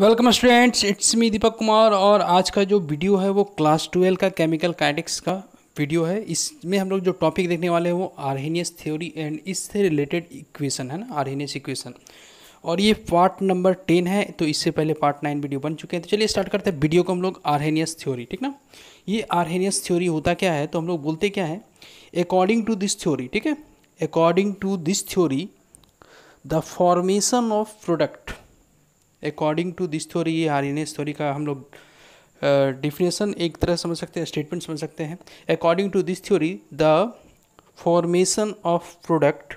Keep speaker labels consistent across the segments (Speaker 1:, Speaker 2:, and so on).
Speaker 1: Welcome students it's me Deepak Kumar और आज का जो वीडियो है वो क्लास ट्वेल्व का केमिकल काइनेटिक्स का वीडियो है इसमें हम लोग जो टॉपिक देखने वाले हैं वो आर्हेनियस थ्योरी एंड इससे रिलेटेड इक्वेशन है ना आर्हेनियस इक्वेशन और ये पार्ट नंबर टेन है तो इससे पहले पार्ट नाइन वीडियो बन चुके हैं तो चलिए स्टार्ट करते हैं वीडियो को हम लोग आर्हेनियस थ्योरी ठीक ना ये आर्हेनियस थ्योरी होता क्या है तो हम लोग बोलते क्या है अकॉर्डिंग टू दिस थ्योरी ठीक है according to this theory the formation of product according to this theory ये आर एन एस थ्योरी का हम लोग डिफिनेशन एक तरह समझ सकते हैं स्टेटमेंट समझ सकते हैं according to this theory the formation of product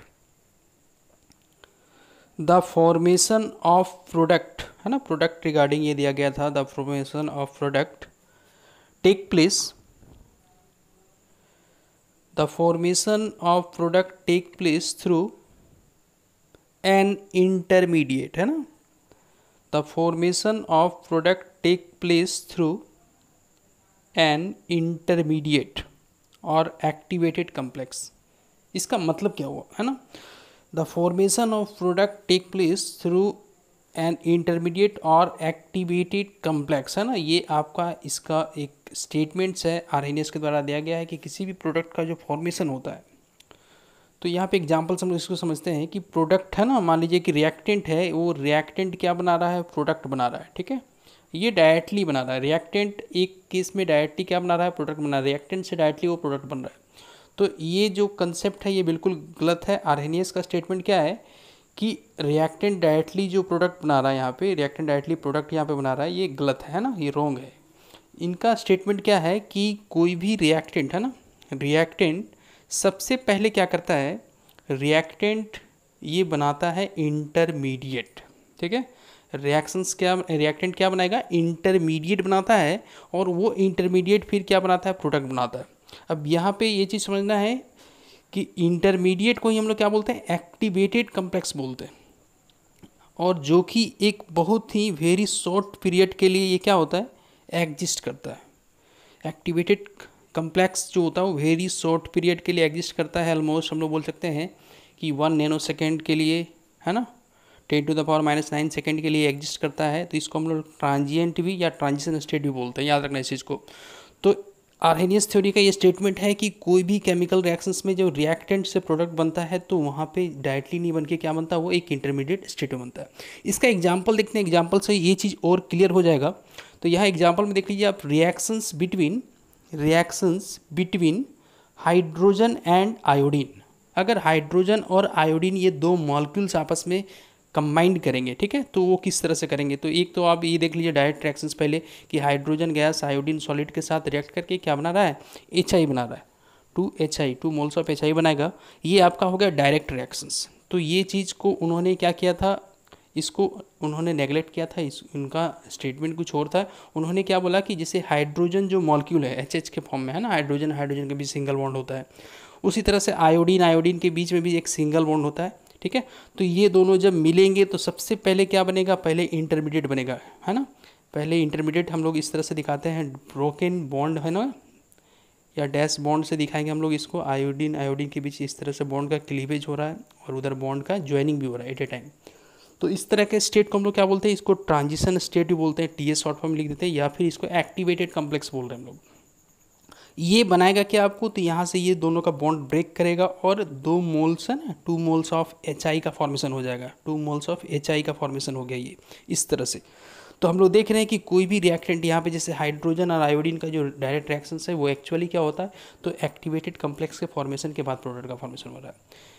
Speaker 1: the formation of product है ना प्रोडक्ट रिगार्डिंग ये दिया गया था the formation of product take place the formation of product take place through an intermediate है ना the formation of product take place through an intermediate और activated complex इसका मतलब क्या हुआ है ना the formation of product take place through an intermediate और एक्टिवेटेड कम्प्लेक्स है ना ये आपका इसका एक स्टेटमेंट्स है आर के द्वारा दिया गया है कि किसी भी प्रोडक्ट का जो फॉर्मेशन होता है तो यहाँ पे एग्जांपल हम इसको समझते हैं कि प्रोडक्ट है ना मान लीजिए कि रिएक्टेंट है वो रिएक्टेंट क्या बना रहा है प्रोडक्ट बना रहा है ठीक है ये डायरेक्टली बना रहा है रिएक्टेंट एक केस में डायरेक्टली क्या बना रहा है प्रोडक्ट बना रहा है रिएक्टेंट से डायरेक्टली वो प्रोडक्ट बन रहा है तो ये जो कंसेप्ट है ये बिल्कुल गलत है आरहेनियस का स्टेटमेंट क्या है कि रिएक्टेंट डायरेक्टली जो प्रोडक्ट बना रहा है यहाँ पे रिएक्टेंट डायरेक्टली प्रोडक्ट यहाँ पे बना रहा है ये गलत है ना ये रॉन्ग है इनका स्टेटमेंट क्या है कि कोई भी रिएक्टेंट है ना रिएक्टेंट सबसे पहले क्या करता है रिएक्टेंट ये बनाता है इंटरमीडिएट ठीक है रिएक्शंस क्या रिएक्टेंट क्या बनाएगा इंटरमीडिएट बनाता है और वो इंटरमीडिएट फिर क्या बनाता है प्रोडक्ट बनाता है अब यहाँ पे ये चीज़ समझना है कि इंटरमीडिएट को ही हम लोग क्या बोलते हैं एक्टिवेटेड कम्प्लेक्स बोलते हैं और जो कि एक बहुत ही वेरी शॉर्ट पीरियड के लिए ये क्या होता है एग्जिस्ट करता है एक्टिवेटेड कम्प्लेक्स जो होता है वो वेरी शॉर्ट पीरियड के लिए एग्जिस्ट करता है ऑलमोस्ट हम लोग बोल सकते हैं कि वन नैनो सेकेंड के लिए है ना ten to the power minus nine second के लिए एग्जिस्ट करता है तो इसको हम लोग ट्रांजियंट भी या ट्रांजिशन स्टेट भी बोलते हैं याद रखना इस चीज़ को तो आर्नियस थ्योरी का ये स्टेटमेंट है कि कोई भी केमिकल रिएक्शंस में जब रिएक्टेंट से प्रोडक्ट बनता है तो वहाँ पे डायरेक्टली नहीं बन के क्या बनता है वो एक इंटरमीडिएट स्टेट में बनता है इसका एग्जाम्पल देखते हैं एग्जाम्पल से ये चीज़ और क्लियर हो जाएगा तो यहाँ एग्जाम्पल में देख लीजिए आप reactions between reactions between hydrogen and iodine अगर हाइड्रोजन और आयोडीन ये दो मॉलिक्यूल्स आपस में कंबाइंड करेंगे ठीक है तो वो किस तरह से करेंगे तो एक तो आप ये देख लीजिए डायरेक्ट रिएक्शंस पहले कि हाइड्रोजन गैस आयोडीन सॉलिड के साथ रिएक्ट करके क्या बना रहा है एच बना रहा है two H I two moles of H I बनाएगा ये आपका हो गया डायरेक्ट रिएक्शंस तो ये चीज़ को उन्होंने क्या किया था इसको उन्होंने नेगलेक्ट किया था इस उनका स्टेटमेंट कुछ और था उन्होंने क्या बोला कि जैसे हाइड्रोजन जो मॉलिक्यूल है एच के फॉर्म में है ना हाइड्रोजन हाइड्रोजन के बीच सिंगल बॉन्ड होता है उसी तरह से आयोडीन आयोडीन के बीच में भी एक सिंगल बॉन्ड होता है ठीक है तो ये दोनों जब मिलेंगे तो सबसे पहले क्या बनेगा पहले इंटरमीडिएट बनेगा है ना पहले इंटरमीडिएट हम लोग इस तरह से दिखाते हैं ब्रोकन बॉन्ड है ना या डैश बॉन्ड से दिखाएंगे हम लोग इसको आयोडीन आयोडीन के बीच इस तरह से बॉन्ड का क्लीवेज हो रहा है और उधर बॉन्ड का ज्वाइनिंग भी हो रहा है एट ए टाइम तो इस तरह के स्टेट को हम लोग क्या बोलते हैं इसको ट्रांजिशन स्टेट भी बोलते हैं टी एस शॉर्ट फॉर्म लिख देते हैं या फिर इसको एक्टिवेटेड कम्प्लेक्स बोल रहे हैं हम लोग ये बनाएगा क्या आपको तो यहाँ से ये दोनों का बॉन्ड ब्रेक करेगा और दो मोल्स है ना टू मोल्स ऑफ एच का फॉर्मेशन हो जाएगा टू मोल्स ऑफ एच का फॉर्मेशन हो गया ये इस तरह से तो हम लोग देख रहे हैं कि कोई भी रिएक्टेंट यहाँ पे जैसे हाइड्रोजन और आयोडीन का जो डायरेक्ट रिएक्शन है वो एक्चुअली क्या होता है तो एक्टिवेटेड कम्प्लेक्स के फॉर्मेशन के बाद प्रोडक्ट का फॉर्मेशन हो रहा है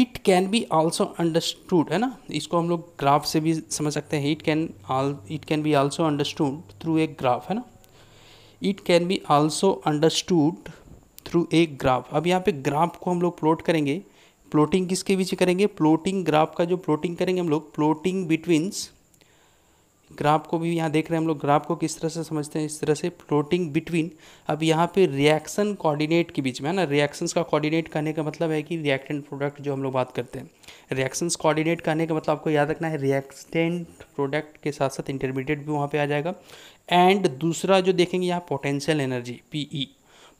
Speaker 1: it can be also understood है ना इसको हम लोग ग्राफ से भी समझ सकते हैं it can it can be also understood through a graph है ना it can be also understood through a graph अब यहाँ पे ग्राफ को हम लोग प्लॉट करेंगे प्लॉटिंग किसके बीच करेंगे प्लॉटिंग ग्राफ का जो प्लॉटिंग करेंगे हम लोग प्लॉटिंग बिटवीन्स ग्राफ को भी यहाँ देख रहे हैं हम लोग ग्राफ को किस तरह से समझते हैं इस तरह से फ्लोटिंग बिटवीन अब यहाँ पे रिएक्शन कोऑर्डिनेट के बीच में है ना रिएक्शंस का कोऑर्डिनेट कहने का मतलब है कि रिएक्टेंट प्रोडक्ट जो हम लोग बात करते हैं रिएक्शंस कोऑर्डिनेट कहने का मतलब आपको याद रखना है रिएक्टेंट प्रोडक्ट के साथ साथ इंटरमीडिएट भी वहाँ पर आ जाएगा एंड दूसरा जो देखेंगे यहाँ potential energy P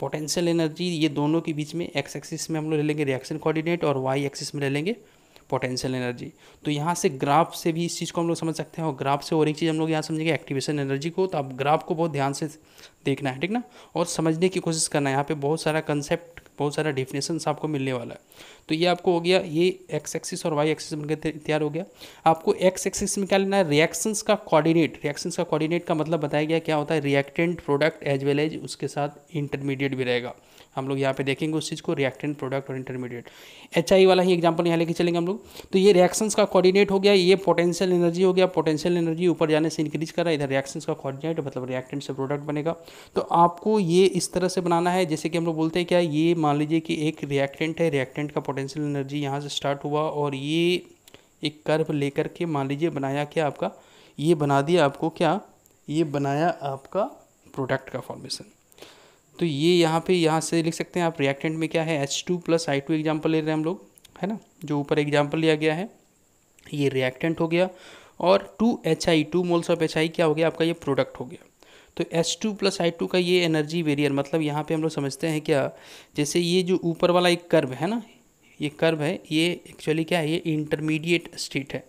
Speaker 1: potential energy ये दोनों के बीच में एक्स एक्सिस में हम लोग ले लेंगे रिएक्शन कोऑर्डिनेट और वाई एक्सिस में ले लेंगे पोटेंशियल एनर्जी तो यहाँ से ग्राफ से भी इस चीज़ को हम लोग समझ सकते हैं और ग्राफ से और एक चीज़ हम लोग यहाँ समझेंगे एक्टिवेशन एनर्जी को तो आप ग्राफ को बहुत ध्यान से देखना है ठीक ना और समझने की कोशिश करना है यहाँ पे बहुत सारा कंसेप्ट बहुत सारा डिफिनेशन आपको मिलने वाला है तो ये आपको हो गया ये एक्स एक्सिस और वाई एक्सिस बनकर तैयार हो गया आपको एक्स एक्सिस में क्या लेना है रिएक्शंस का कोऑर्डिनेट रिएक्शंस का कोऑर्डिनेट का मतलब बताया गया क्या होता है reactant product as well as उसके साथ इंटरमीडिएट भी रहेगा हम लोग यहाँ पे देखेंगे उस चीज़ को रिएक्टेंट प्रोडक्ट और इंटरमीडिएट एच वाला ही एग्जाम्पल यहाँ लेके चलेंगे हम लोग तो ये रिएक्शंस का कोऑर्डिनेट हो गया ये पोटेंशियल एनर्जी हो गया पोटेंशियल एनर्जी ऊपर जाने से इंक्रीज कर रहा है इधर रिएक्शंस का कोऑर्डिनेट मतलब रिएक्टेंट से प्रोडक्ट बनेगा तो आपको ये इस तरह से बनाना है जैसे कि हम लोग बोलते हैं क्या ये मान लीजिए कि एक रिएक्टेंट है रिएक्टेंट का पोटेंशियल एनर्जी यहाँ से स्टार्ट हुआ और ये एक कर्व लेकर के मान लीजिए बनाया क्या आपका ये बना दिया आपको क्या ये बनाया आपका प्रोडक्ट का फॉर्मेशन तो ये यहाँ पे यहाँ से लिख सकते हैं आप रिएक्टेंट में क्या है H two plus I two example ले रहे हैं हम लोग है ना जो ऊपर एग्जाम्पल लिया गया है ये रिएक्टेंट हो गया और two H I two moles of H I क्या हो गया आपका ये प्रोडक्ट हो गया तो H two plus I two का ये एनर्जी वेरियर मतलब यहाँ पे हम लोग समझते हैं क्या जैसे ये जो ऊपर वाला एक कर्व है ना ये कर्व है ये एक्चुअली क्या है ये इंटरमीडिएट स्टेट है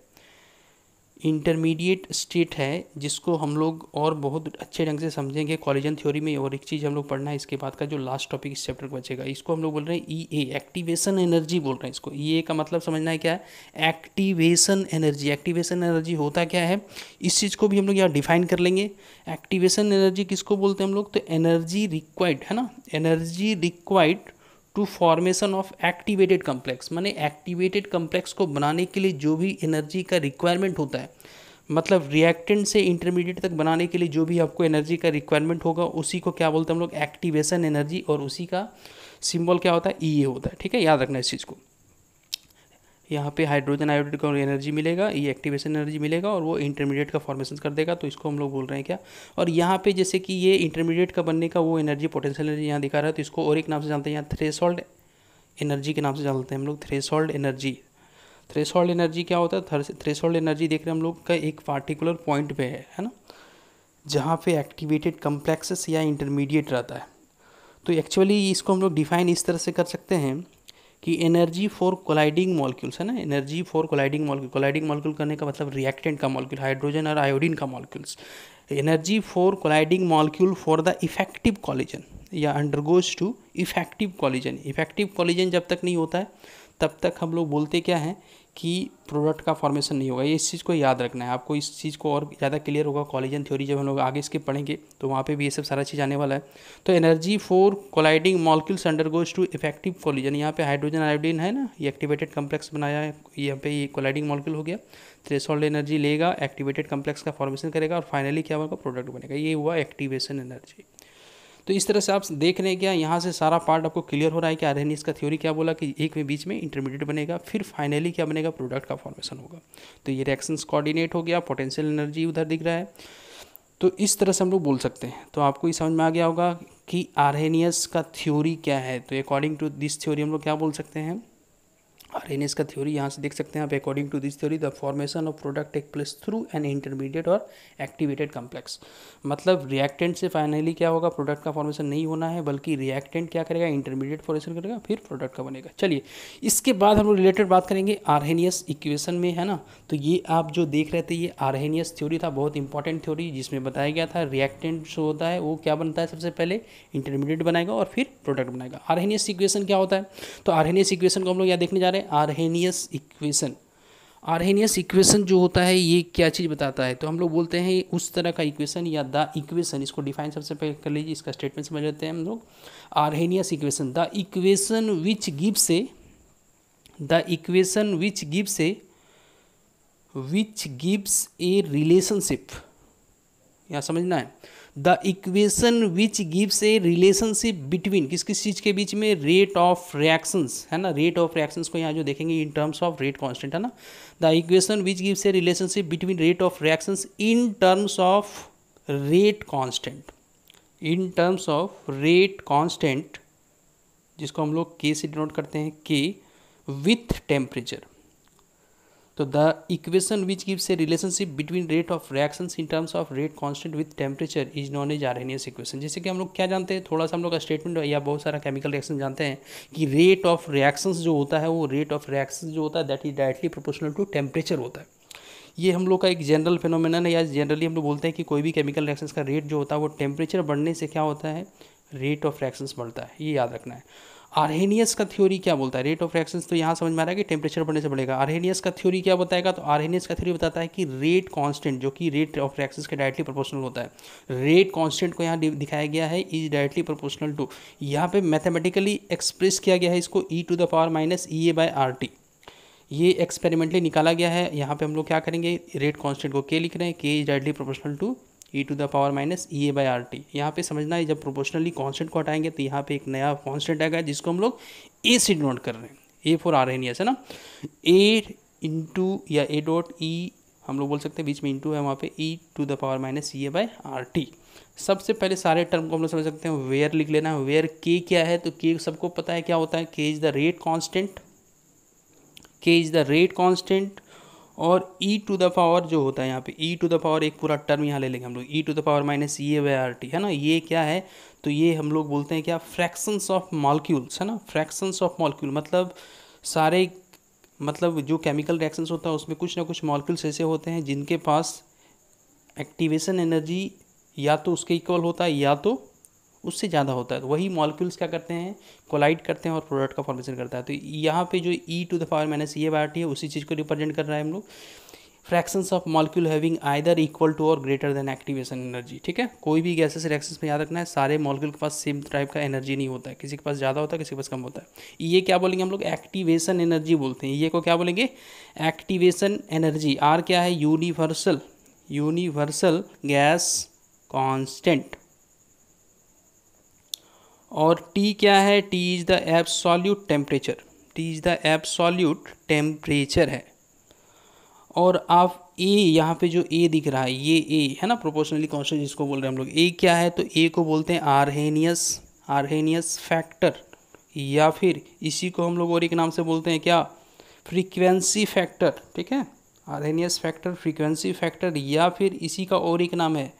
Speaker 1: इंटरमीडिएट स्टेट है जिसको हम लोग और बहुत अच्छे ढंग से समझेंगे कॉलेजन थ्योरी में और एक चीज़ हम लोग पढ़ना है इसके बाद का जो लास्ट टॉपिक इस चैप्टर को बचेगा इसको हम लोग बोल रहे हैं ई ए एक्टिवेशन एनर्जी बोल रहे हैं इसको ई e ए का मतलब समझना है क्या है एक्टिवेशन एनर्जी एक्टिवेशन एनर्जी होता क्या है इस चीज़ को भी हम लोग यहाँ डिफाइन कर लेंगे एक्टिवेशन एनर्जी किसको बोलते हैं हम लोग तो एनर्जी रिक्वाइर्ड है ना energy required to formation of activated complex माने एक्टिवेटेड कम्प्लेक्स को बनाने के लिए जो भी एनर्जी का रिक्वायरमेंट होता है मतलब रिएक्टेंट से इंटरमीडिएट तक बनाने के लिए जो भी आपको एनर्जी का रिक्वायरमेंट होगा उसी को क्या बोलते हैं हम लोग एक्टिवेशन एनर्जी और उसी का सिंबल क्या होता है ई e होता है ठीक है याद रखना इस चीज़ को यहाँ पे हाइड्रोजन आयोडाइड का एनर्जी मिलेगा ये एक्टिवेशन एनर्जी मिलेगा और वो इंटरमीडिएट का फॉर्मेशन कर देगा तो इसको हम लोग बोल रहे हैं क्या और यहाँ पे जैसे कि ये इंटरमीडिएट का बनने का वो एनर्जी पोटेंशियल एनर्जी यहाँ दिखा रहा है तो इसको और एक नाम से जानते हैं यहाँ थ्रेसोल्ड एनर्जी के नाम से जानते हैं हम लोग थ्रेसोल्ड एनर्जी थ्रेसोल्ड एनर्जी क्या होता है थ्रेसोल्ड एनर्जी देख रहे हैं हम लोग का एक पार्टिकुलर पॉइंट पे है है ना जहाँ पे एक्टिवेटेड कम्प्लेक्सेस या इंटरमीडिएट रहता है तो एक्चुअली इसको हम लोग डिफाइन इस तरह से कर सकते हैं कि एनर्जी फॉर कोलाइडिंग मॉलिक्यूल्स है ना energy for colliding molecule colliding molecule करने का मतलब रिएक्टेंट का मॉलिक्यूल हाइड्रोजन और आयोडीन का molecules energy for colliding molecule for the effective collision या undergoes to effective collision effective collision जब तक नहीं होता है तब तक हम लोग बोलते क्या हैं कि प्रोडक्ट का फॉर्मेशन नहीं होगा ये इस चीज़ को याद रखना है आपको इस चीज़ को और ज़्यादा क्लियर होगा कॉलेजन थ्योरी जब हम लोग आगे इसके पढ़ेंगे तो वहाँ पे भी ये सब सारा चीज़ आने वाला है तो energy for colliding molecules goes to effective collision यहाँ पे हाइड्रोजन आयोडीन है ना ये एक्टिवेटेड कम्प्लेक्स बनाया है यहाँ पे ये कोलाइडिंग मॉलिक्यूल हो गया थ्रेसोल्ड एनर्जी लेगा एक्टिवेटेड कम्प्लेक्स का फॉर्मेशन करेगा और फाइनली क्या होगा प्रोडक्ट बनेगा ये हुआ एक्टिवेशन एनर्जी तो इस तरह से आप देख रहे हैं क्या यहाँ से सारा पार्ट आपको क्लियर हो रहा है कि आर का थ्योरी क्या बोला कि एक में बीच में इंटरमीडिएट बनेगा फिर फाइनली क्या बनेगा प्रोडक्ट का फॉर्मेशन होगा तो ये रिएक्शंस कोऑर्डिनेट हो गया पोटेंशियल एनर्जी उधर दिख रहा है तो इस तरह से हम लोग बोल सकते हैं तो आपको ये समझ में आ गया होगा कि आरहेनियस का थ्योरी क्या है तो अकॉर्डिंग टू दिस थ्योरी हम लोग क्या बोल सकते हैं आर एन एस का थ्योरी यहाँ से देख सकते हैं आप according to this theory the formation of product take place through an intermediate और एक्टिवेटेड कम्प्लेक्स मतलब रिएक्टेंट से फाइनली क्या होगा प्रोडक्ट का फॉर्मेशन नहीं होना है बल्कि रिएक्टेंट क्या करेगा इंटरमीडिएट फॉर्मेशन करेगा फिर प्रोडक्ट का बनेगा चलिए इसके बाद हम लोग रिलेटेड बात करेंगे आरहेनियस इक्वेशन में है ना तो ये आप जो देख रहे थे ये आरहेनियस थ्योरी था बहुत इंपॉर्टेंट थ्योरी जिसमें बताया गया था रिएक्टेंट जो होता है वो क्या बनता है सबसे पहले इंटरमीडिएट बनाएगा और फिर प्रोडक्ट बनाएगा आरहेनियस इक्वेशन क्या होता है तो आरहेनियस इक्वेशन को हम लोग यहाँ देखने जा रहे हैं है आरहेनियस इक्वेशन आरहेनियस इक्वेशन जो होता है ये क्या चीज़ बताता है तो हम लोग बोलते हैं उस तरह का इक्वेशन या द इक्वेशन इसको डिफाइन सबसे पहले कर लीजिए इसका स्टेटमेंट समझ लेते हैं हम लोग Arrhenius equation the equation which gives the equation which gives which gives a relationship यहाँ समझना है the equation which gives a relationship between किस किस चीज़ के बीच में रेट ऑफ रिएक्शंस है ना रेट ऑफ रिएक्शंस को यहाँ जो देखेंगे in terms of rate constant है ना the equation which gives a relationship between rate of reactions in terms of rate constant in terms of rate constant जिसको हम लोग के से डिनोट करते हैं के विथ टेम्परेचर तो the equation which gives a relationship between rate of reaction in terms of rate constant with temperature is known as Arrhenius equation जैसे कि हम लोग क्या जानते हैं थोड़ा सा हम लोग का स्टेटमेंट या बहुत सारा केमिकल रिएक्शन जानते हैं कि रेट ऑफ रिएक्शंस जो होता है वो रेट ऑफ रिएक्शन जो होता है that is directly proportional to temperature होता है ये हम लोग का एक जनरल फिनोमिनन है या जनरली हम लोग बोलते हैं कि कोई भी केमिकल रिएक्शंस का रेट जो होता है वो टेम्परेचर बढ़ने से क्या होता है रेट ऑफ रिएक्शंस बढ़ता है ये याद रखना है आरहेनियस का थ्योरी क्या बोलता है रेट ऑफ रिएक्शन तो यहाँ समझ में आ रहा है कि टेम्परेचर बढ़ने से बढ़ेगा आरहेनियस का थ्योरी क्या बताएगा तो आरहेनियस का थ्योरी बताता है कि रेट कांस्टेंट जो कि रेट ऑफ रिएक्शन के डायरेक्टली प्रोपोर्शनल होता है रेट कांस्टेंट को यहाँ दिखाया गया है इज डायरेक्टली प्रोपोर्शनल टू यहाँ पे मैथमेटिकली एक्सप्रेस किया गया है इसको E to the power minus E A by R T ये एक्सपेरिमेंटली निकाला गया है यहाँ पे हम लोग क्या करेंगे रेट कांस्टेंट को के लिख रहे हैं K is directly proportional to e to the power minus E A by R T यहाँ पर समझना है जब प्रोपोर्शनली कॉन्स्टेंट को हटाएंगे तो यहाँ पे एक नया कॉन्स्टेंट आएगा जिसको हम लोग ए से डिनोट कर रहे हैं A for Arrhenius है ना ए इंटू या ए डॉट ई हम लोग बोल सकते हैं बीच में इंटू है वहाँ पे e to the power minus E A by R T सबसे पहले सारे टर्म को हम लोग समझ सकते हैं वेयर लिख लेना है वेयर के क्या है तो के सबको पता है क्या होता है K is the rate constant K is the rate constant और ई टू द पावर जो होता है यहाँ पे ई टू द पावर एक पूरा टर्म यहाँ ले लेंगे हम लोग e to the power minus E by are T है ना ये क्या है तो ये हम लोग बोलते हैं क्या फ्रैक्शंस ऑफ मॉलिक्यूल्स है ना फ्रैक्शंस ऑफ मॉलिक्यूल मतलब सारे मतलब जो केमिकल रिएक्शंस होता है उसमें कुछ ना कुछ मॉलिक्यूल्स ऐसे होते हैं जिनके पास एक्टिवेशन एनर्जी या तो उसके इक्वल होता है या तो उससे ज़्यादा होता है तो वही मॉलिक्यूल्स क्या करते हैं कोलाइड करते हैं और प्रोडक्ट का फॉर्मेशन करता है तो यहाँ पे जो e to the power minus E by T है उसी चीज़ को रिप्रेजेंट कर रहा है हम लोग fractions of molecule having either equal to और ग्रेटर देन एक्टिवेशन एनर्जी ठीक है कोई भी गैसेस रिएक्शंस में याद रखना है सारे मॉलिक्यूल के पास सेम टाइप का एनर्जी नहीं होता है किसी के पास ज़्यादा होता है किसी के पास कम होता है ये क्या बोलेंगे हम लोग एक्टिवेशन एनर्जी बोलते हैं ये को क्या बोलेंगे एक्टिवेशन एनर्जी आर क्या है यूनिवर्सल यूनिवर्सल गैस कॉन्स्टेंट और टी क्या है T is the absolute temperature T is the absolute temperature है और आप ए यहाँ पे जो ए दिख रहा है ये ए है ना प्रोपोर्शनली कॉन्स्टेंट जिसको बोल रहे हैं हम लोग ए क्या है तो ए को बोलते हैं आरहेनियस आरहेनियस फैक्टर या फिर इसी को हम लोग और एक नाम से बोलते हैं क्या फ्रीक्वेंसी फैक्टर ठीक है आरहेनियस फैक्टर फ्रीक्वेंसी फैक्टर या फिर इसी का और एक नाम है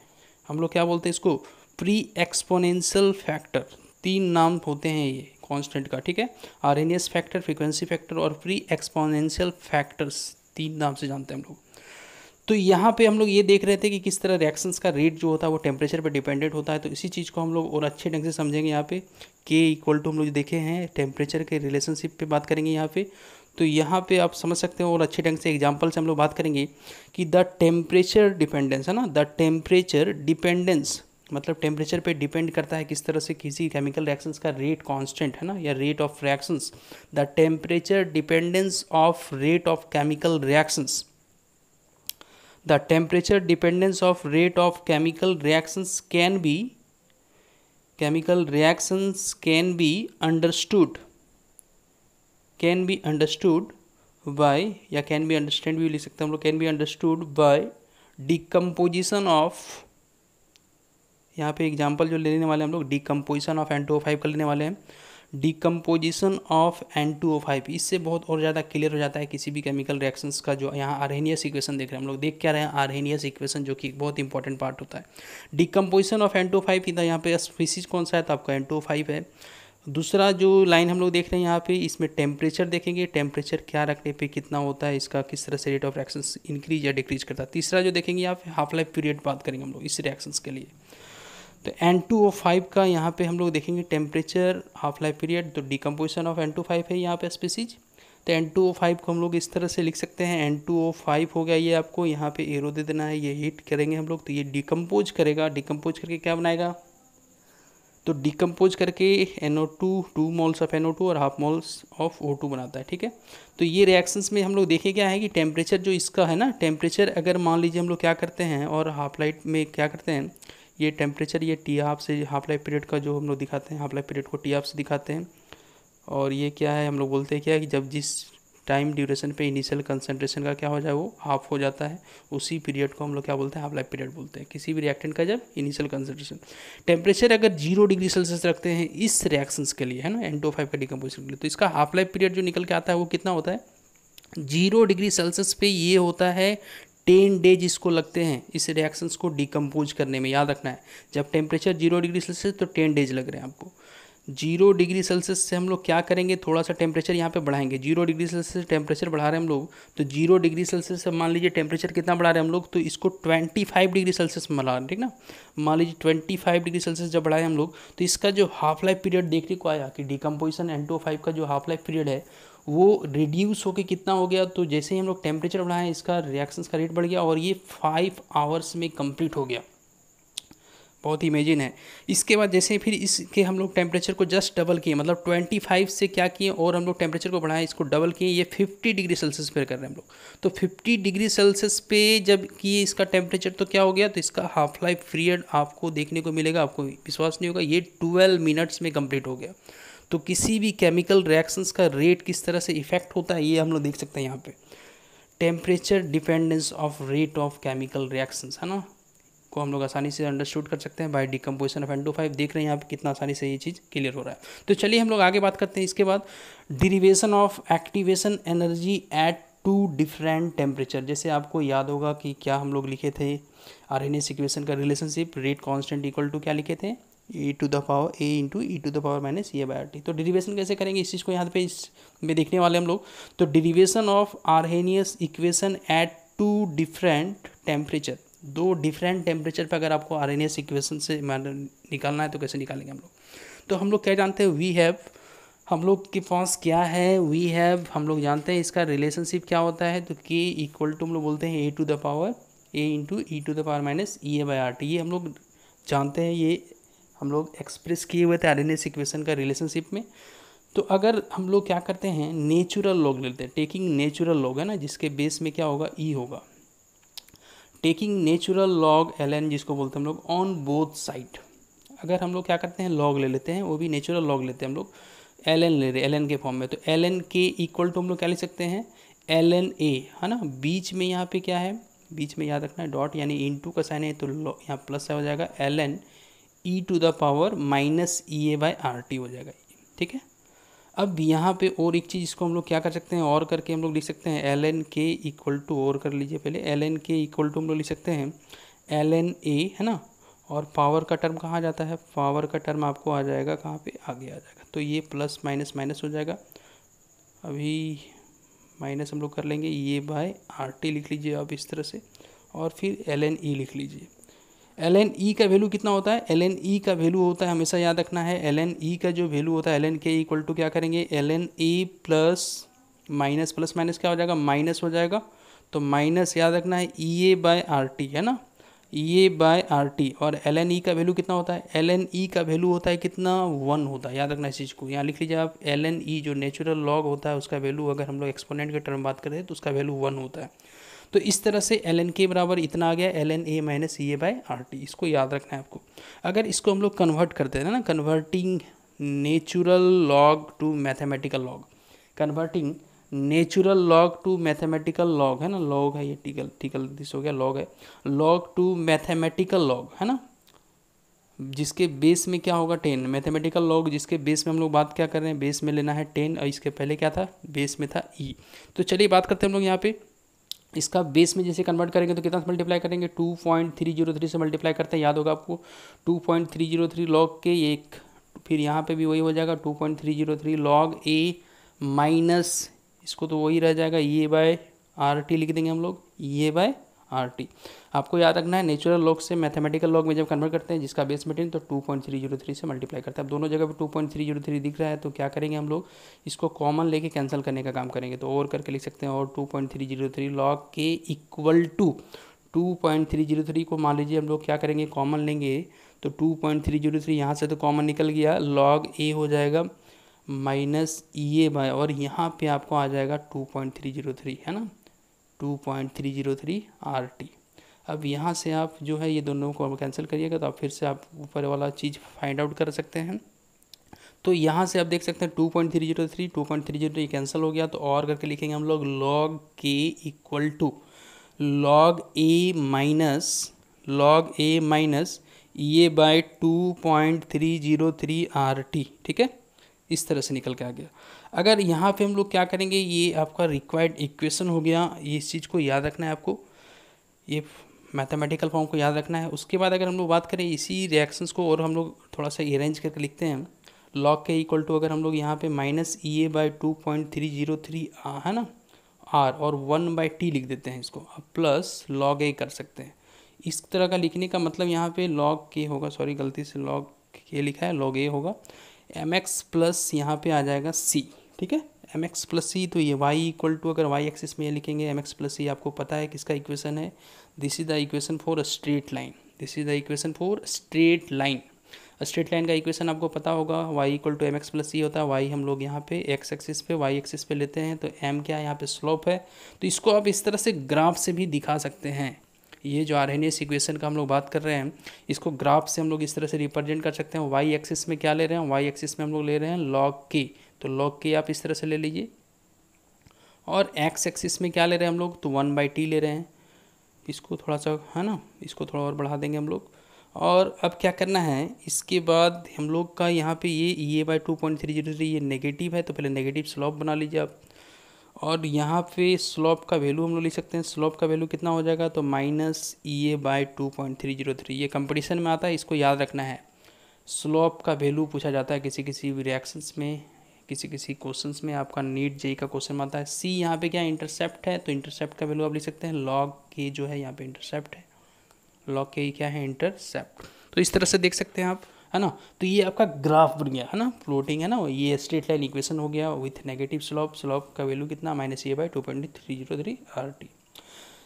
Speaker 1: हम लोग क्या बोलते हैं इसको प्री एक्सपोनेंशियल फैक्टर तीन नाम होते हैं ये कांस्टेंट का ठीक है आरएनएस फैक्टर फ्रीक्वेंसी फैक्टर और फ्री एक्सपोनेंशियल फैक्टर्स तीन नाम से जानते हैं हम लोग तो यहाँ पे हम लोग ये देख रहे थे कि किस तरह रिएक्शंस का रेट जो होता है वो टेम्परेचर पे डिपेंडेंट होता है तो इसी चीज़ को हम लोग और अच्छे ढंग से समझेंगे यहाँ पे के इक्वल टू हम लोग देखे हैं टेम्परेचर के रिलेशनशिप पे बात करेंगे यहाँ पे तो यहाँ पे आप समझ सकते हो और अच्छे ढंग से एग्जाम्पल से हम लोग बात करेंगे कि द टेम्परेचर डिपेंडेंस है ना द टेम्परेचर डिपेंडेंस मतलब टेम्परेचर पे डिपेंड करता है किस तरह से किसी केमिकल रिएक्शंस का रेट कांस्टेंट है ना या rate of reactions the temperature dependence of rate of chemical reactions the temperature dependence of rate of chemical reactions can be chemical reactions can be understood can be understood by या can be understand भी लिख सकते हैं हम लोग can be understood by decomposition of यहाँ पे example जो लेने वाले हम लोग decomposition of N two O five का लेने वाले हैं decomposition of N two O five इससे बहुत और ज़्यादा क्लियर हो जाता है किसी भी केमिकल रिएक्शंस का जो यहाँ आरहेनियस इक्वेशन देख रहे हैं हम लोग देख क्या रहे हैं आरहेनियस इक्वेशन जो कि बहुत इंपॉर्टेंट पार्ट होता है decomposition of N two five इधर यहाँ पे स्पीसीज कौन सा है तो आपका एन टू फाइव है दूसरा जो लाइन हम लोग देख रहे हैं यहाँ पे इसमें टेम्परेचर देखेंगे टेम्परेचर क्या रखने पे कितना होता है इसका किस तरह से रेट ऑफ रिएक्शंस इंक्रीज या डिक्रीज करता है तीसरा जो देखेंगे यहाँ पे हाफ लाइफ पीरियड बात करेंगे हम लोग इस रिएक्शंस के लिए तो एन टू ओ फाइव का यहाँ पे हम लोग देखेंगे टेम्परेचर हाफ लाइफ पीरियड तो decomposition of N two five है यहाँ पे स्पीसीज तो एन टू ओ फाइव को हम लोग इस तरह से लिख सकते हैं एन टू ओ फाइव हो गया ये आपको यहाँ पे एरो दे देना है ये हीट करेंगे हम लोग तो ये डिकम्पोज करेगा डिकम्पोज करके क्या बनाएगा तो डिकम्पोज करके N O two two moles of N O two और half moles of O two बनाता है ठीक है तो ये रिएक्शंस में हम लोग देखें क्या है कि टेम्परेचर जो इसका है ना टेम्परेचर अगर मान लीजिए हम लोग क्या करते हैं और हाफ लाइट में क्या करते हैं ये टेम्परेचर ये टी हाफ से हाफ लाइफ पीरियड का जो हम लोग दिखाते हैं हाफ लाइफ पीरियड को टी हाफ से दिखाते हैं और ये क्या है हम लोग बोलते हैं क्या कि जब जिस टाइम ड्यूरेशन पे इनिशियल कंसनट्रेशन का क्या हो जाए वो हाफ हो जाता है उसी पीरियड को हम लोग क्या बोलते हैं हाफ लाइफ पीरियड बोलते हैं किसी भी रिएक्टेंट का जब इनिशियल कंसनट्रेशन टेम्परेचर अगर जीरो डिग्री सेल्सियस रखते हैं इस रिएक्शंस के लिए है ना एन टू फाइव का डिकम्पोजिशन के लिए तो इसका हाफ लाइफ पीरियड जो निकल के आता है वो कितना होता है जीरो डिग्री सेल्सियस पे ये होता है टेन डेज इसको लगते हैं इस रिएक्शंस को डिकम्पोज करने में याद रखना है जब टेम्परेचर जीरो डिग्री सेल्सियस तो टेन डेज लग रहे हैं आपको जीरो डिग्री सेल्सियस से हम लोग क्या करेंगे थोड़ा सा टेम्परेचर यहाँ पे बढ़ाएंगे जीरो डिग्री सेल्सियस से टेम्परेचर बढ़ा रहे हैं हम लोग तो जीरो डिग्री सेल्सियस से मान लीजिए टेम्परेचर कितना बढ़ा रहे हैं हम लोग तो इसको ट्वेंटी फाइव डिग्री सेल्सियस में बढ़ा रहे हैं ठीक ना मान लीजिए ट्वेंटी फाइव डिग्री सेल्सियस जब बढ़ाए हम लोग तो इसका जो हाफ लाइफ पीरियड देखने को आया कि डिकम्पोजिशन एन का जो हाफ लाइफ पीरियड है वो रिड्यूस होकर कितना हो गया तो जैसे ही हम लोग टेम्परेचर बढ़ाएं इसका रिएक्शन का रेट बढ़ गया और ये फाइव आवर्स में कंप्लीट हो गया बहुत ही इमेजिन है इसके बाद जैसे फिर इसके हम लोग टेम्परेचर को जस्ट डबल किए मतलब ट्वेंटी फाइव से क्या किए और हम लोग टेम्परेचर को बढ़ाएं इसको डबल किए ये फिफ्टी डिग्री सेल्सियस पर कर रहे हैं हम लोग तो फिफ्टी डिग्री सेल्सियस पे जब किए इसका टेम्परेचर तो क्या हो गया तो इसका हाफ लाइफ पीरियड आपको देखने को मिलेगा आपको विश्वास नहीं होगा ये ट्वेल्व मिनट्स में कम्प्लीट हो गया तो किसी भी केमिकल रिएक्शंस का रेट किस तरह से इफेक्ट होता है ये हम लोग देख सकते हैं यहाँ पे temperature dependence of rate of chemical reactions है ना को हम लोग आसानी से अंडरस्टूड कर सकते हैं by decomposition of N two five देख रहे हैं यहाँ पे कितना आसानी से ये चीज़ क्लियर हो रहा है तो चलिए हम लोग आगे बात करते हैं इसके बाद derivation of activation energy at two different temperature जैसे आपको याद होगा कि क्या हम लोग लिखे थे आर एन सिक्वेशन का relationship rate constant equal to क्या लिखे थे e to the power A into e to the power minus A R T तो डिरीवेशन कैसे करेंगे इस चीज़ को यहाँ पे इस में देखने वाले हम लोग तो derivation of Arrhenius equation at two different temperature दो डिफरेंट टेम्परेचर पर अगर आपको आरहेनियस इक्वेशन से निकालना है तो कैसे निकालेंगे हम लोग तो हम लोग क्या जानते हैं वी हैव हम लोग के पास क्या है वी हैव हम लोग जानते हैं इसका रिलेशनशिप क्या होता है तो के इक्वल टू हम लोग बोलते हैं A to the power A into e to the power minus E A by R T ये हम लोग जानते हैं ये हम लोग एक्सप्रेस किए हुए थे आर एन इक्वेशन का रिलेशनशिप में तो अगर हम लोग क्या करते हैं नेचुरल लॉग लेते हैं टेकिंग नेचुरल लॉग है ना जिसके बेस में क्या होगा ई e होगा taking natural log L N जिसको बोलते हैं हम लोग ऑन बोथ साइड अगर हम लोग क्या करते हैं लॉग ले लेते हैं वो भी नेचुरल लॉग लेते हैं हम लोग एल एन ले रहे एल एन के फॉर्म में तो L N K equal to हम लोग क्या ले सकते हैं एल एन ए है ना बीच में यहाँ पे क्या है बीच में याद रखना है डॉट यानी इन टू का साइन है तो यहाँ प्लस है हो जाएगा L N e to the power minus E A by R T हो जाएगा ठीक है अब यहाँ पे और एक चीज़ इसको हम लोग क्या कर सकते हैं और करके हम लोग लिख सकते हैं L N K equal to और कर लीजिए पहले L N K equal to हम लोग लिख सकते हैं एल एन ए है ना और पावर का टर्म कहाँ जाता है पावर का टर्म आपको आ जाएगा कहाँ पे आगे आ जाएगा तो ये प्लस माइनस माइनस हो जाएगा अभी माइनस हम लोग कर लेंगे ये बाय आर टी लिख लीजिए आप इस तरह से और फिर एल एन ई लिख लीजिए एल एन ई का वैल्यू कितना होता है एल एन ई का वैल्यू होता है हमेशा याद रखना है एल एन ई का जो वैल्यू होता है L N K equal to क्या करेंगे L N e plus minus plus minus क्या हो जाएगा माइनस हो जाएगा तो माइनस याद रखना है E A by R T है ना E A by R T और एल एन ई का वैल्यू कितना होता है एल एन ई का वैल्यू होता है कितना वन होता है याद रखना इस चीज़ को यहाँ लिख लीजिए आप एल एन ई जो नेचुरल लॉग होता है उसका वैल्यू अगर हम लोग एक्सपोनेंट के टर्म बात करें तो उसका वैल्यू वन होता है तो इस तरह से एल एन के बराबर इतना आ गया L N A minus E A by R T इसको याद रखना है आपको अगर इसको हम लोग कन्वर्ट करते हैं ना converting natural log to mathematical log converting natural log to mathematical log है ना लॉग है ये टिकल टिकल दिस हो गया लॉग है लॉग टू मैथमेटिकल लॉग है ना जिसके बेस में क्या होगा टेन मैथमेटिकल लॉग जिसके बेस में हम लोग बात क्या कर रहे हैं बेस में लेना है टेन और इसके पहले क्या था बेस में था ई e. तो चलिए बात करते हैं हम लोग यहाँ पे इसका बेस में जैसे कन्वर्ट करेंगे तो कितना से मल्टीप्लाई करेंगे two point three zero three से मल्टीप्लाई करते हैं याद होगा आपको two point three zero three log K एक फिर यहाँ पे भी वही हो जाएगा two point three zero three log A minus इसको तो वही रह जाएगा ये बाय आर टी लिख देंगे हम लोग ये बाय आर टी आपको याद रखना है नेचुरल लॉग से मैथमेटिकल लॉग में जब कन्वर्ट करते हैं जिसका बेस मेटेन तो two point three zero three से मल्टीप्लाई करते हैं अब दोनों जगह पर two point three zero three दिख रहा है तो क्या करेंगे हम लोग इसको कॉमन लेके कैंसिल करने का काम करेंगे तो और करके लिख सकते हैं और two point three zero three log K equal to two point three zero three को मान लीजिए हम लोग क्या करेंगे कॉमन लेंगे तो two point three zero three यहाँ से तो कॉमन निकल गया लॉग ए हो जाएगा माइनस ई ए बाय और यहाँ पे आपको आ जाएगा two point three zero three है ना two point three zero three R T अब यहाँ से आप जो है ये दोनों को कैंसिल करिएगा तो आप फिर से आप ऊपर वाला चीज़ फाइंड आउट कर सकते हैं तो यहाँ से आप देख सकते हैं two point three zero three two point three zero cancel हो गया तो और करके लिखेंगे हम लोग log K equal to log A minus log A minus E by two point three zero three R T ठीक है इस तरह से निकल के आ गया अगर यहाँ पे हम लोग क्या करेंगे ये आपका रिक्वायर्ड इक्वेशन हो गया ये इस चीज़ को याद रखना है आपको ये मैथमेटिकल फॉर्म को याद रखना है उसके बाद अगर हम लोग बात करें इसी रिएक्शंस को और हम लोग थोड़ा सा अरेंज करके लिखते हैं लॉग के इक्वल टू अगर हम लोग यहाँ पे minus E A by two point three zero three है ना आर और वन बाई टी लिख देते हैं इसको अब प्लस लॉग ए कर सकते हैं इस तरह का लिखने का मतलब यहाँ पे लॉग के होगा सॉरी गलती से लॉग के लिखा है लॉग ए होगा एम एक्स प्लस यहाँ पर आ जाएगा सी ठीक है एम एक्स प्लस सी तो ये वाई इक्वल टू अगर वाई एक्सिस में ये लिखेंगे एम एक्स प्लस सी आपको पता है किसका इक्वेशन है this is the equation for straight line this is the equation for straight line straight line का इक्वेशन आपको पता होगा Y equal to M X plus C होता है वाई हम लोग यहाँ पे एक्स एक्सिस पे वाई एक्सिस पे लेते हैं तो एम क्या यहाँ पे स्लोप है तो इसको आप इस तरह से ग्राफ से भी दिखा सकते हैं ये जो आर एन एस इक्वेशन का हम लोग बात कर रहे हैं इसको ग्राफ से हम लोग इस तरह से रिप्रेजेंट कर सकते हैं वाई एक्सिस में क्या ले रहे हैं वाई एक्सिस में हम लोग ले रहे हैं लॉग की तो लॉग के आप इस तरह से ले लीजिए और एक्स एक्सिस में क्या ले रहे हैं हम लोग तो वन बाई टी ले रहे हैं इसको थोड़ा सा है ना इसको थोड़ा और बढ़ा देंगे हम लोग और अब क्या करना है इसके बाद हम लोग का यहाँ पे ये E by two point three zero three ये नेगेटिव है तो पहले नेगेटिव स्लॉप बना लीजिए आप और यहाँ पे स्लॉप का वैल्यू हम लोग लिख सकते हैं स्लॉप का वैल्यू कितना हो जाएगा तो minus E by two point three zero three ये कंपटीशन में आता है इसको याद रखना है स्लॉप का वैल्यू पूछा जाता है किसी किसी रिएक्शंस में किसी किसी क्वेश्चंस में आपका नीट जेई का क्वेश्चन आता है सी यहाँ पे क्या इंटरसेप्ट है तो इंटरसेप्ट का वैल्यू आप लिख सकते हैं लॉग के जो है यहाँ पे इंटरसेप्ट है लॉग के क्या है इंटरसेप्ट तो इस तरह से देख सकते हैं आप है ना तो ये आपका ग्राफ बन गया है ना फ्लोटिंग है ना ये स्ट्रेट लाइन इक्वेशन हो गया विथ नेगेटिव स्लॉप स्लॉप का वैल्यू कितना minus A by two point three zero three R T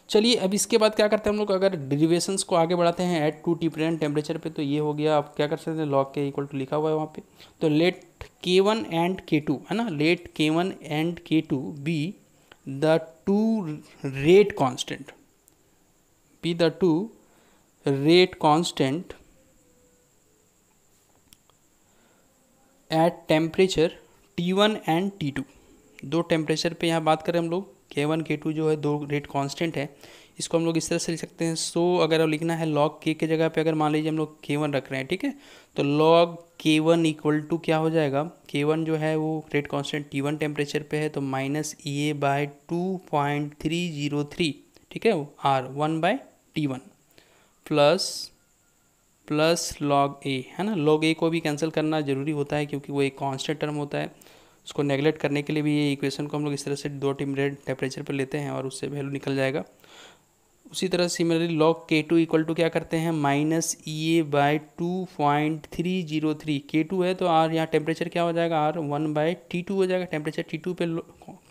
Speaker 1: चलिए अब इसके बाद क्या करते हैं हम लोग अगर डिरिवेशंस को आगे बढ़ाते हैं at two T different temperature पे तो ये हो गया आप क्या कर सकते हैं लॉग के इक्वल टू लिखा हुआ है वहाँ पे तो late K one and K two है ना let K one and K two be the two rate constant be the two rate constant at temperature T one and T two दो टेम्परेचर पर यहाँ बात करें हम लोग के वन के टू जो है दो रेट कांस्टेंट है इसको हम लोग इस तरह से लिख सकते हैं सो so, अगर लिखना है लॉग के के जगह पे अगर मान लीजिए हम लोग के वन रख रहे हैं ठीक है तो log K one equal to क्या हो जाएगा के वन जो है वो rate constant T one temperature पर है तो minus A by two point three zero three ठीक है R one by T one plus plus log A है ना लॉग ए को भी कैंसिल करना ज़रूरी होता है क्योंकि वो एक कॉन्स्टेंट टर्म होता है उसको नेगलेक्ट करने के लिए भी ये इक्वेशन को हम लोग इस तरह से दो टिम्परेट टेम्परेचर पर लेते हैं और उससे वैल्यू निकल जाएगा उसी तरह similarly log K two equal to क्या करते हैं minus E A by two point three zero three K two है तो आर यहाँ टेम्परेचर क्या हो जाएगा R one by T two हो जाएगा टेम्परेचर टी टू पर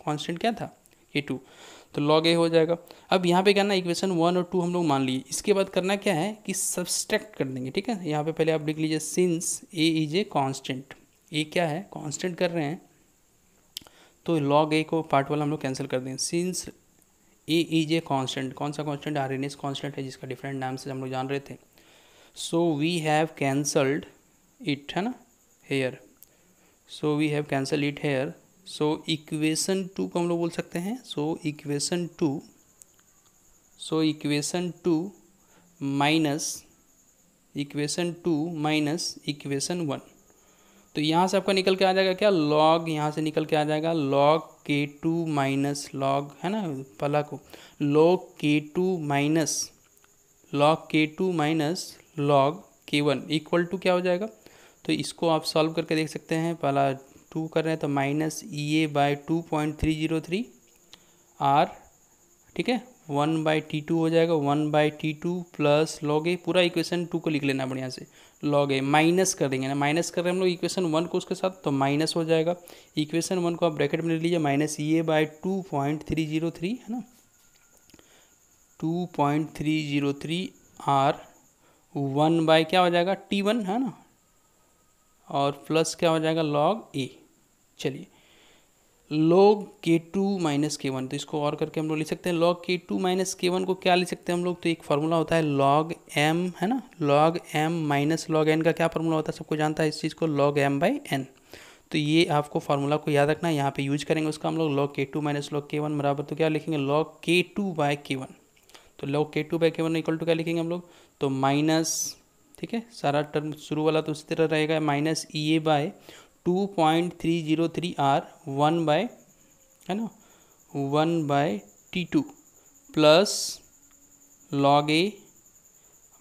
Speaker 1: कॉन्स्टेंट क्या था के टू तो लॉग ए हो जाएगा अब यहाँ पे क्या ना इक्वेशन वन और टू हम लोग मान लिए इसके बाद करना क्या है कि सब्सट्रैक्ट कर देंगे ठीक है यहाँ पे पहले आप लिख लीजिए since A is a constant A क्या है कॉन्स्टेंट कर रहे हैं तो लॉग ए को पार्ट वाला हम लोग कैंसिल कर दें since A is a constant कौन सा constant Arrhenius constant है जिसका डिफरेंट नाम से हम लोग जान रहे थे so we have cancelled it है ना here so we have cancel it here so equation two को हम लोग बोल सकते हैं so equation two so equation two minus equation two minus equation one तो यहाँ से आपका निकल के आ जाएगा क्या लॉग यहाँ से निकल के आ जाएगा log K two minus log है ना पला को log K two minus log K two minus log K one equal to क्या हो जाएगा तो इसको आप सॉल्व करके देख सकते हैं पहला टू कर रहे हैं तो minus E A by two point three zero three R ठीक है वन बाई टी टू हो जाएगा one by T two plus log A पूरा इक्वेशन टू को लिख लेना बढ़िया से लॉग ए माइनस कर देंगे ना माइनस कर रहे हैं हम लोग इक्वेशन वन को उसके साथ तो माइनस हो जाएगा इक्वेशन वन को आप ब्रैकेट में ले लीजिए minus A by two point three zero three है ना two point three zero three R one by क्या हो जाएगा टी वन है ना और प्लस क्या हो जाएगा लॉग ए चलिए लॉग के टू माइनस के वन तो इसको और करके हम लोग लिख सकते हैं लॉग के टू माइनस के वन को क्या लिख सकते हैं हम लोग तो एक फार्मूला होता है लॉग एम है ना log M minus log N का क्या फार्मूला होता है सबको जानता है इस चीज़ को लॉग एम बाई एन तो ये आपको फार्मूला को याद रखना है यहाँ पे यूज करेंगे उसका हम लोग log K two minus log K one बराबर तो क्या लिखेंगे log K two by K one तो log K two by K one equal to क्या लिखेंगे हम लोग तो माइनस ठीक है सारा टर्म शुरू वाला तो उसी तरह रहेगा minus E A by two point three zero three R one by है ना one by T two plus log A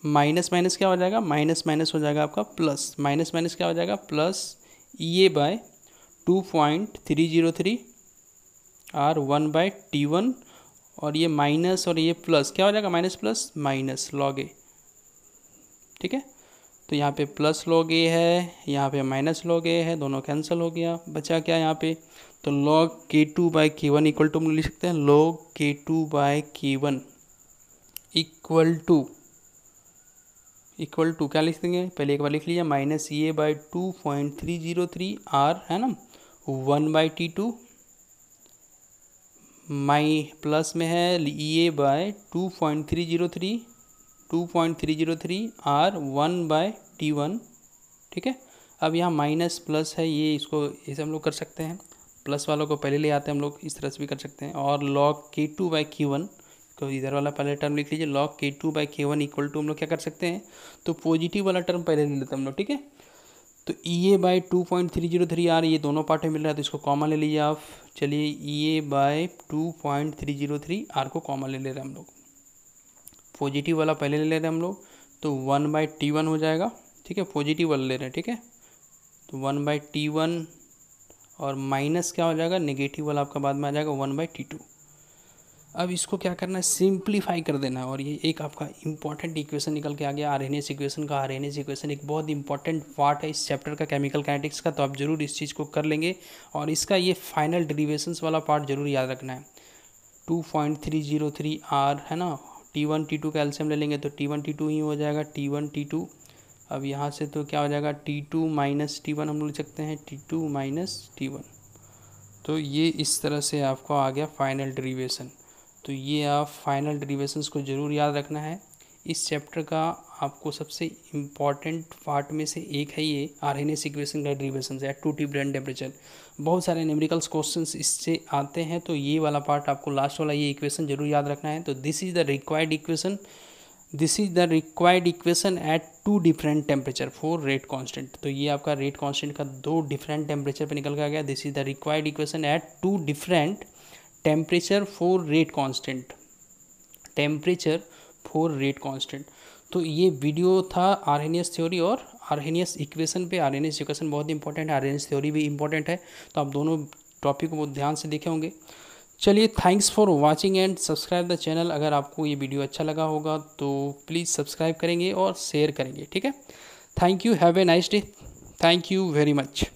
Speaker 1: minus minus क्या हो जाएगा माइनस माइनस हो जाएगा आपका प्लस माइनस माइनस क्या हो जाएगा plus E A by two point three zero three R one by T one और ये माइनस और ये प्लस क्या हो जाएगा minus plus minus log A ठीक है तो यहाँ पे प्लस लॉग ए है यहाँ पे माइनस लॉग ए है दोनों कैंसिल हो गया बचा क्या यहाँ पे तो log K two by K one equal to हम लिख सकते हैं log K two by K one equal to equal to क्या लिख देंगे पहले एक बार लिख लीजिए minus A by two point three zero three R है ना one by T two my plus में है E A by two point three zero three two point three zero three R one by T one ठीक है अब यहाँ minus plus है ये इसको ऐसे हम लोग कर सकते हैं प्लस वालों को पहले ले आते हैं हम लोग इस तरह से भी कर सकते हैं और log K two by K one तो इधर वाला पहले टर्म लिख लीजिए log K two by K one equal to हम लोग क्या कर सकते हैं तो पॉजिटिव वाला टर्म पहले ले लेते हैं हम लोग ठीक है तो E A by two point three zero three R ये दोनों पार्ट में मिल रहा है तो इसको कॉमन ले लीजिए आप चलिए E A by two point three zero three R को कॉमन ले ले रहे हैं हम लोग पॉजिटिव वाला पहले ले ले रहे हैं हम लोग तो वन बाई टी वन हो जाएगा ठीक है पॉजिटिव वाला ले रहे हैं ठीक है तो वन बाई टी वन और माइनस क्या हो जाएगा नेगेटिव वाला आपका बाद में आ जाएगा वन बाई टी टू अब इसको क्या करना है सिंप्लीफाई कर देना है और ये एक आपका इंपॉर्टेंट इक्वेशन निकल के आ गया आर एन एस इक्वेशन का आर एन एस इक्वेशन एक बहुत इंपॉर्टेंट पार्ट है इस चैप्टर का केमिकल काइनेटिक्स का तो आप जरूर इस चीज़ को कर लेंगे और इसका ये फाइनल डेरिवेशंस वाला पार्ट जरूर याद रखना है two point three zero three R है ना टी वन टी टू का एल्शियम ले लेंगे तो टी वन टी टू ही हो जाएगा टी वन टी टू अब यहाँ से तो क्या हो जाएगा T two minus T one हम लोग लिख सकते हैं T two minus T one तो ये इस तरह से आपको आ गया फाइनल डेरिवेशन तो ये आप फाइनल डेरिवेशंस को ज़रूर याद रखना है इस चैप्टर का आपको सबसे इम्पॉर्टेंट पार्ट में से एक है ये आर एन एस इक्वेशन का डेरिवेशन एट टू टी ब्रेन टेम्परेचर बहुत सारे न्यूमेरिकल्स क्वेश्चन इससे आते हैं तो ये वाला पार्ट आपको लास्ट वाला ये इक्वेशन जरूर याद रखना है तो this is the required equation this is the required equation at two different temperature for rate constant तो ये आपका रेट कॉन्स्टेंट का दो डिफरेंट टेम्परेचर पर निकल गया this is the required equation at two different temperature for rate constant temperature for rate constant तो ये वीडियो था आरहेनियस थ्योरी और आरहेनियस इक्वेशन पे आरहेनियस इक्वेशन बहुत इंपॉर्टेंट है आरहेनियस थ्योरी भी इंपॉर्टेंट है तो आप दोनों टॉपिक को ध्यान से देखे होंगे चलिए thanks for watching and subscribe the channel अगर आपको ये वीडियो अच्छा लगा होगा तो प्लीज़ सब्सक्राइब करेंगे और शेयर करेंगे ठीक है thank you have a nice day thank you very much